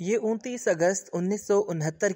ये उनतीस अगस्त उन्नीस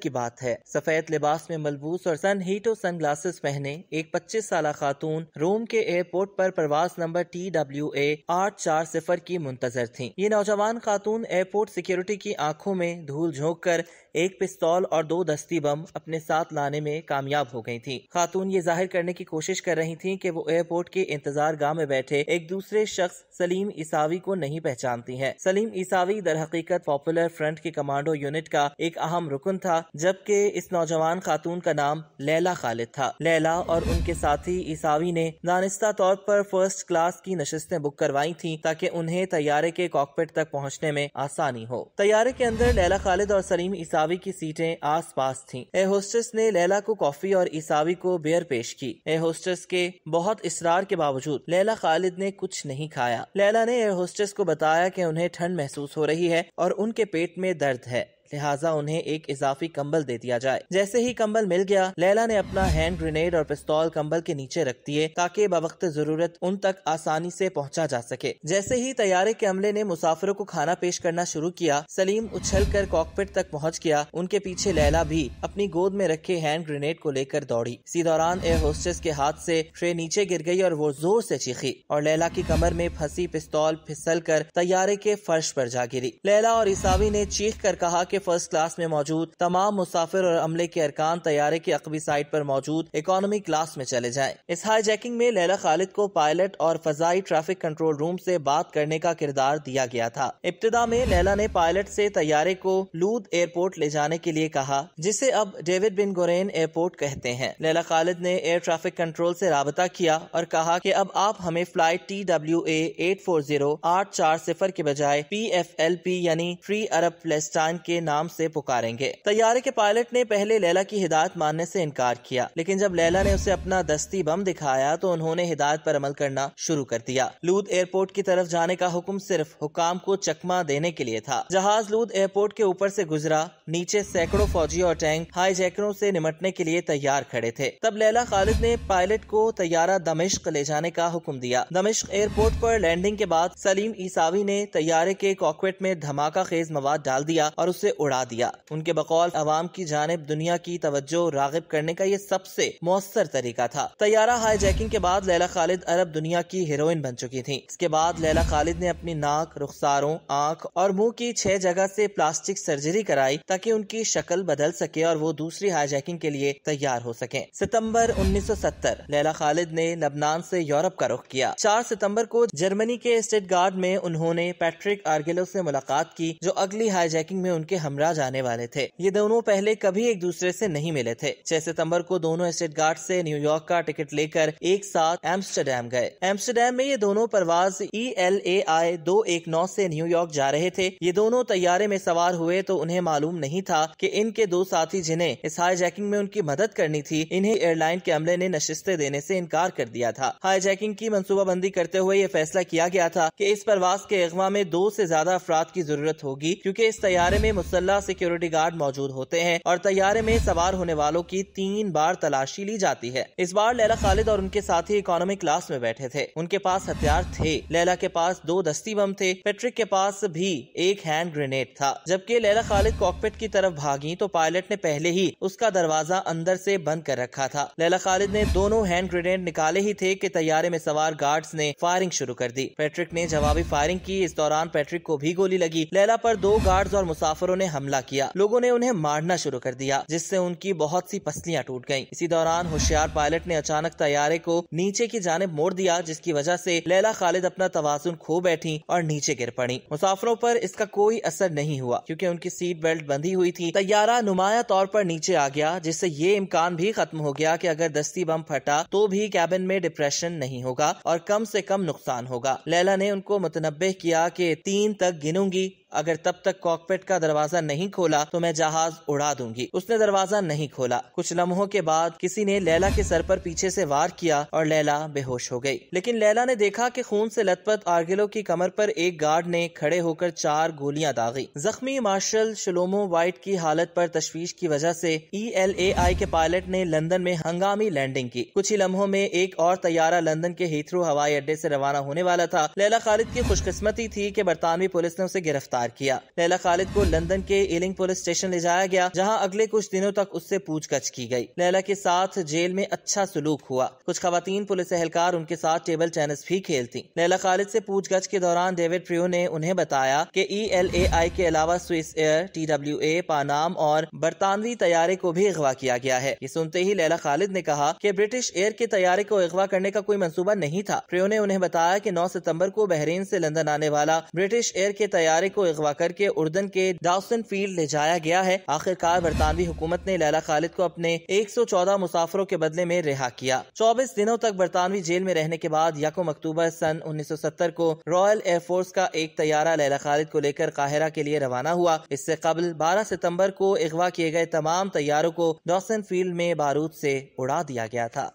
की बात है सफेद लिबास में मलबूस और सन हीटो सन ग्लासेस पहने एक 25 साल खातून रोम के एयरपोर्ट पर प्रवास नंबर टी डब्ल्यू ए आठ चार सिफर की मुंतजर थी ये नौजवान खातून एयरपोर्ट सिक्योरिटी की आंखों में धूल झोंक कर एक पिस्तौल और दो दस्ती बम अपने साथ लाने में कामयाब हो गई थी खातून ये जाहिर करने की कोशिश कर रही थी की वो एयरपोर्ट के इंतजार गाह में बैठे एक दूसरे शख्स सलीम ईसावी को नहीं पहचानती है सलीम ईसावी दर हकीकत पॉपुलर फ्रंट के कमांडो यूनिट का एक अहम रुकन था जबकि इस नौजवान खातून का नाम लैला खालिद था लैला और उनके साथी ईसावी ने दानिस्ता तौर पर फर्स्ट क्लास की नशस्तें बुक करवाई थी ताकि उन्हें तैयारे के कॉकपिट तक पहुँचने में आसानी हो तैयारे के अंदर लैला खालिद और सलीम ईसावी ईसावी की सीटें आस पास थी ए होस्टेस ने लैला को कॉफी और ईसावी को बियर पेश की ए होस्टेस के बहुत इसरार के बावजूद लैला खालिद ने कुछ नहीं खाया लैला ने एयर होस्टेस को बताया कि उन्हें ठंड महसूस हो रही है और उनके पेट में दर्द है लिहाजा उन्हें एक इजाफी कंबल दे दिया जाए जैसे ही कंबल मिल गया लैला ने अपना हैंड ग्रेनेड और पिस्तौल कंबल के नीचे रख दिए ताकि बवक्त जरूरत उन तक आसानी से पहुंचा जा सके जैसे ही तैयारे के अमले ने मुसाफिरों को खाना पेश करना शुरू किया सलीम उछल कर कॉकपिट तक पहुँच गया उनके पीछे लैला भी अपनी गोद में रखे हैंड ग्रेनेड को लेकर दौड़ी इसी दौरान एयर होस्टेस के हाथ से ट्रे नीचे गिर गई और वो जोर से चीखी और लैला की कमर में फंसी पिस्तौल फिसल कर तैयारे के फर्श पर जा गिरी लैला और ईसावी ने चीख कर कहा कि फर्स्ट क्लास में मौजूद तमाम मुसाफिर और अमले के अरकान तैयारे की अकबी साइट पर मौजूद इकोनॉमी क्लास में चले जाएं। इस हाईजैकिंग में लैला खालिद को पायलट और फजाई ट्रैफिक कंट्रोल रूम से बात करने का किरदार दिया गया था इब्तदा में लैला ने पायलट से तैयारे को लूद एयरपोर्ट ले जाने के लिए कहा जिसे अब डेविड बिन गोरेन एयरपोर्ट कहते हैं लैला खालिद ने एयर ट्रैफिक कंट्रोल से रबता किया और कहा कि अब आप हमें flight T W A eight four zero आठ चार सिफर के बजाय पी एफ एल पी यानी फ्री अरब प्लेस्टाइन के नाम नाम से पुकारेंगे तैयारे के पायलट ने पहले लैला की हिदायत मानने से इनकार किया लेकिन जब लैला ने उसे अपना दस्ती बम दिखाया तो उन्होंने हिदायत पर अमल करना शुरू कर दिया लूद एयरपोर्ट की तरफ जाने का हुक्म सिर्फ हुकाम को चकमा देने के लिए था जहाज लूद एयरपोर्ट के ऊपर से गुजरा नीचे सैकड़ों फौजी और टैंक हाईजैकरों से निमटने के लिए तैयार खड़े थे तब लैला खालिद ने पायलट को तैयारा दमिश्क ले जाने का हुक्म दिया दमिश्क एयरपोर्ट पर लैंडिंग के बाद सलीम ईसावी ने तैयारे के कॉकवेट में धमाका खेज मवाद डाल दिया और उसे उड़ा दिया उनके बकौल अवाम की जानब दुनिया की तवज्जो रागिब करने का ये सबसे मौसर तरीका था तैयारा हाईजैकिंग के बाद लैला खालिद अरब दुनिया की हीरोइन बन चुकी थी इसके बाद लैला खालिद ने अपनी नाक रुखसारों आँख और मुँह की छह जगह से प्लास्टिक सर्जरी कराई ताकि उनकी शक्ल बदल सके और वो दूसरी हाईजैकिंग के लिए तैयार हो सके सितम्बर उन्नीस सौ सत्तर लैला खालिद ने लबनान से यूरोप का रुख किया चार सितम्बर को जर्मनी के स्टेट गार्ड में उन्होंने पैट्रिक आर्गेलो से मुलाकात की जो अगली हाईजैकिंग में उनके हमराज आने वाले थे ये दोनों पहले कभी एक दूसरे से नहीं मिले थे छह सितम्बर को दोनों स्टेट गार्ड से न्यूयॉर्क का टिकट लेकर एक साथ एम्स्टरडेम गए एम्स्टरडेम में ये दोनों परवाज ई e एल ए आई दो एक नौ से न्यूयॉर्क जा रहे थे ये दोनों तैयारे में सवार हुए तो उन्हें मालूम नहीं था कि इनके दो साथी जिन्हें इस हाईजैकिंग में उनकी मदद करनी थी इन्हें एयरलाइन के अमले ने नशिस्तें देने से इनकार कर दिया था हाईजैकिंग की मनसूबाबंदी करते हुए ये फैसला किया गया था कि इस प्रवास के अगवा में दो से ज्यादा अफराद की जरूरत होगी क्योंकि इस तैयारे में मुसल्ला सिक्योरिटी गार्ड मौजूद होते हैं और तैयारे में सवार होने वालों की तीन बार तलाशी ली जाती है इस बार लैला खालिद और उनके साथी इकोनॉमी क्लास में बैठे थे उनके पास हथियार थे लैला के पास दो दस्ती बम थे पेट्रिक के पास भी एक हैंड ग्रेनेड था जबकि लैला खालिद कॉकपिट की तरफ भागी तो पायलट ने पहले ही उसका दरवाजा अंदर से बंद कर रखा था लैला खालिद ने दोनों हैंड ग्रेनेड निकाले ही थे कि तैयारे में सवार गार्ड्स ने फायरिंग शुरू कर दी पेट्रिक ने जवाबी फायरिंग की इस दौरान पेट्रिक को भी गोली लगी लैला पर दो गार्ड्स और मुसाफिरों ने ने हमला किया लोगों ने उन्हें मारना शुरू कर दिया जिससे उनकी बहुत सी पसलियां टूट गयी इसी दौरान होशियार पायलट ने अचानक तैयारे को नीचे की जानब मोड़ दिया जिसकी वजह से लैला खालिद अपना तवाजुन खो बैठी और नीचे गिर पड़ी मुसाफरों पर इसका कोई असर नहीं हुआ क्योंकि उनकी सीट बेल्ट बंधी हुई थी तैयारा नुमाया तौर पर नीचे आ गया जिससे ये इम्कान भी खत्म हो गया कि अगर दस्ती बम फटा तो भी कैबिन में डिप्रेशन नहीं होगा और कम से कम नुकसान होगा लैला ने उनको मुतनबे किया कि तीन तक गिनूंगी अगर तब तक कॉकपेट का दरवाजा नहीं खोला तो मैं जहाज उड़ा दूंगी उसने दरवाजा नहीं खोला कुछ लम्हों के बाद किसी ने लैला के सर पर पीछे से वार किया और लैला बेहोश हो गई लेकिन लैला ने देखा कि खून से लथपथ आर्गिलो की कमर पर एक गार्ड ने खड़े होकर चार गोलियां दागी जख्मी मार्शल शलोमो वाइट की हालत पर तशवीश की वजह से ई एल ए आई के पायलट ने लंदन में हंगामी लैंडिंग की कुछ ही लम्हों में एक और तैयारा लंदन के हीथ्रो हवाई अड्डे ऐसी रवाना होने वाला था लैला खालिद की खुशकिस्मती थी की बरतानवी पुलिस ने उसे गिरफ्तार गिरफ्तार किया लैला खालिद को लंदन के एलिंग पुलिस स्टेशन ले जाया गया जहाँ अगले कुछ दिनों तक उससे पूछताछ की गयी लैला के साथ जेल में अच्छा सलूक हुआ कुछ खातन पुलिस एहलकार उनके साथ टेबल टेनिस भी खेलती लैला खालिद ऐसी पूछताछ के दौरान डेविड प्रियो ने उन्हें बताया की ई एल ए आई के अलावा Swiss Air T W A Pan Am और बरतानवी तैयारे को भी अगवा किया गया है ये सुनते ही लैला खालिद ने कहा की ब्रिटिश एयर के तैयारे को अगवा करने का कोई मंसूबा नहीं था प्रियो ने उन्हें बताया की नौ सितम्बर को बहरीन ऐसी लंदन आने वाला ब्रिटिश एयर के तैयारे को अगवा करके उर्दन के दाउसन फील्ड ले जाया गया है आखिरकार बरतानवी हुकूमत ने लैला खालिद को अपने 114 मुसाफरों के बदले में रिहा किया 24 दिनों तक बरतानवी जेल में रहने के बाद यकम अक्टूबर सन 1970 को रॉयल एयरफोर्स का एक तैयारा लैला खालिद को लेकर काहिरा के लिए रवाना हुआ इससे कबल बारह सितम्बर को अगवा किए गए तमाम तैयारों को डॉसन फील्ड में बारूद ऐसी उड़ा दिया गया था